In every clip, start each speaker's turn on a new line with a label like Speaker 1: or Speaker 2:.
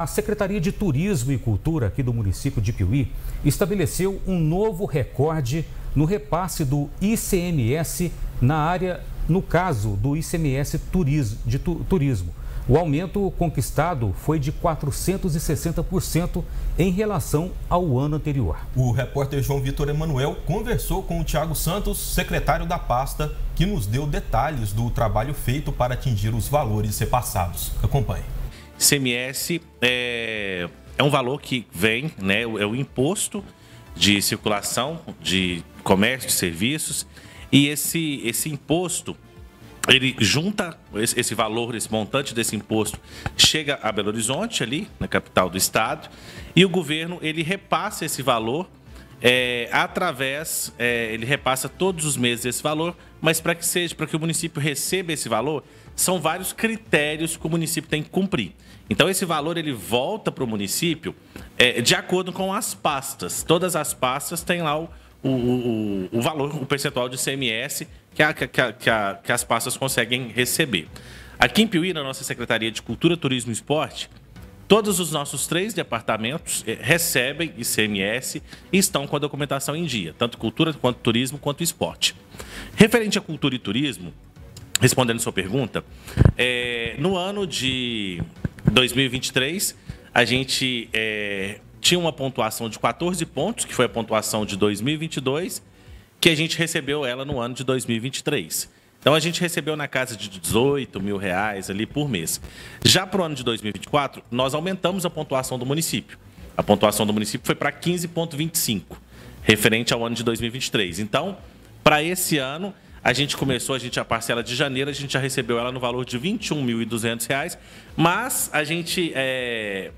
Speaker 1: A Secretaria de Turismo e Cultura aqui do município de Piuí estabeleceu um novo recorde no repasse do ICMS na área, no caso do ICMS de turismo. O aumento conquistado foi de 460% em relação ao ano anterior. O repórter João Vitor Emanuel conversou com o Tiago Santos, secretário da pasta, que nos deu detalhes do trabalho feito para atingir os valores repassados. Acompanhe. ICMS é, é um valor que vem, né, é, é o imposto de circulação de comércio, de serviços, e esse, esse imposto, ele junta esse valor, esse montante desse imposto, chega a Belo Horizonte, ali, na capital do estado, e o governo ele repassa esse valor é, através, é, ele repassa todos os meses esse valor, mas para que seja, para que o município receba esse valor, são vários critérios que o município tem que cumprir. Então esse valor ele volta para o município é, de acordo com as pastas. Todas as pastas têm lá o, o, o, o valor, o percentual de CMS que, a, que, a, que, a, que as pastas conseguem receber. Aqui em Piuí, na nossa Secretaria de Cultura, Turismo e Esporte, Todos os nossos três departamentos eh, recebem ICMS e estão com a documentação em dia, tanto cultura quanto turismo quanto esporte. Referente à cultura e turismo, respondendo sua pergunta, é, no ano de 2023 a gente é, tinha uma pontuação de 14 pontos, que foi a pontuação de 2022, que a gente recebeu ela no ano de 2023. Então a gente recebeu na casa de 18 mil reais ali por mês. Já para o ano de 2024, nós aumentamos a pontuação do município. A pontuação do município foi para 15,25, referente ao ano de 2023. Então, para esse ano, a gente começou, a gente a parcela de janeiro, a gente já recebeu ela no valor de R$ 21.200, mas a gente. É,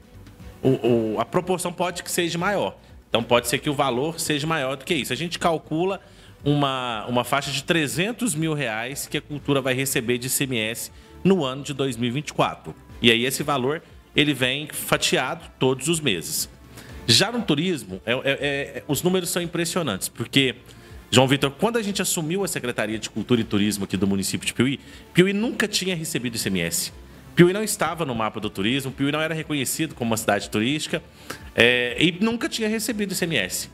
Speaker 1: o, o, a proporção pode que seja maior. Então pode ser que o valor seja maior do que isso. A gente calcula uma, uma faixa de 300 mil reais que a cultura vai receber de ICMS no ano de 2024. E aí esse valor ele vem fatiado todos os meses. Já no turismo, é, é, é, os números são impressionantes, porque, João Vitor, quando a gente assumiu a Secretaria de Cultura e Turismo aqui do município de Piuí, Piuí nunca tinha recebido ICMS. Piuí não estava no mapa do turismo, Piuí não era reconhecido como uma cidade turística é, e nunca tinha recebido ICMS.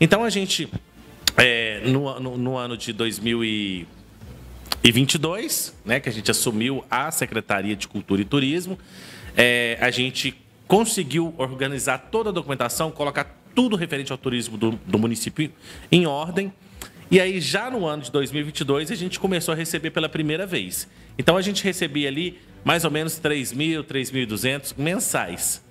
Speaker 1: Então a gente é, no, no, no ano de 2022, né, que a gente assumiu a Secretaria de Cultura e Turismo, é, a gente conseguiu organizar toda a documentação, colocar tudo referente ao turismo do, do município em ordem. E aí, já no ano de 2022, a gente começou a receber pela primeira vez. Então, a gente recebia ali mais ou menos 3 mil, 3.200 mensais.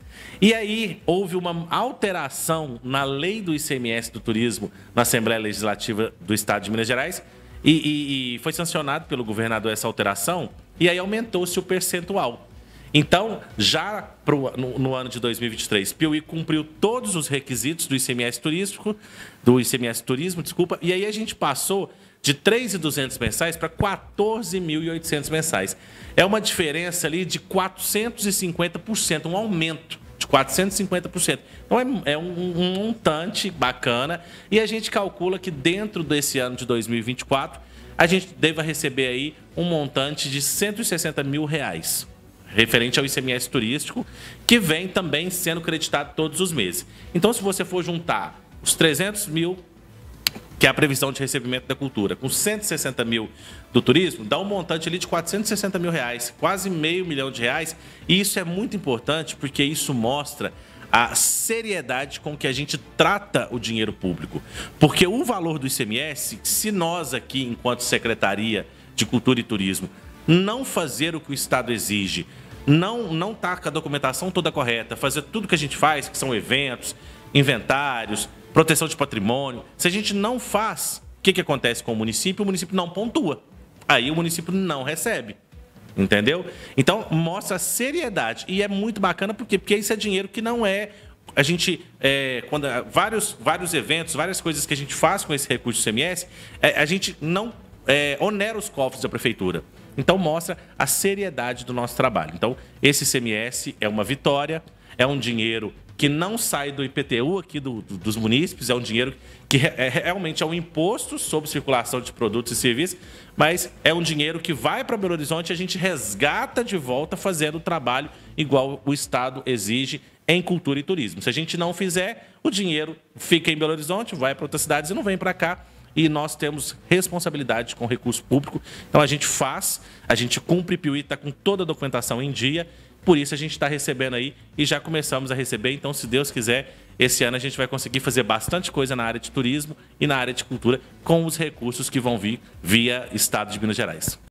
Speaker 1: E aí houve uma alteração na lei do ICMS do turismo na Assembleia Legislativa do Estado de Minas Gerais e, e, e foi sancionado pelo governador essa alteração e aí aumentou-se o percentual. Então, já pro, no, no, ano de 2023, Piuí cumpriu todos os requisitos do ICMS turístico, do ICMS turismo, desculpa, e aí a gente passou de 3.200 mensais para 14.800 mensais. É uma diferença ali de 450%, um aumento. 450%. Então é, é um, um montante bacana e a gente calcula que dentro desse ano de 2024 a gente deva receber aí um montante de 160 mil reais referente ao ICMS turístico, que vem também sendo creditado todos os meses. Então, se você for juntar os 300 mil que é a previsão de recebimento da cultura, com 160 mil do turismo, dá um montante ali de 460 mil reais, quase meio milhão de reais. E isso é muito importante porque isso mostra a seriedade com que a gente trata o dinheiro público. Porque o valor do ICMS, se nós aqui, enquanto Secretaria de Cultura e Turismo, não fazer o que o Estado exige, não, não tá com a documentação toda correta, fazer tudo que a gente faz, que são eventos, inventários, proteção de patrimônio. Se a gente não faz, o que, que acontece com o município? O município não pontua. Aí o município não recebe. Entendeu? Então, mostra seriedade. E é muito bacana, por quê? Porque isso é dinheiro que não é. A gente. É, quando vários, vários eventos, várias coisas que a gente faz com esse recurso do CMS, é, a gente não é, onera os cofres da prefeitura. Então, mostra a seriedade do nosso trabalho. Então, esse CMS é uma vitória é um dinheiro que não sai do IPTU aqui do, do, dos munícipes, é um dinheiro que re, é, realmente é um imposto sobre circulação de produtos e serviços, mas é um dinheiro que vai para Belo Horizonte e a gente resgata de volta fazendo o trabalho igual o Estado exige em cultura e turismo. Se a gente não fizer, o dinheiro fica em Belo Horizonte, vai para outras cidades e não vem para cá. E nós temos responsabilidade com recurso público. Então a gente faz, a gente cumpre, Piuí está com toda a documentação em dia por isso a gente está recebendo aí e já começamos a receber. Então, se Deus quiser, esse ano a gente vai conseguir fazer bastante coisa na área de turismo e na área de cultura com os recursos que vão vir via Estado de Minas Gerais.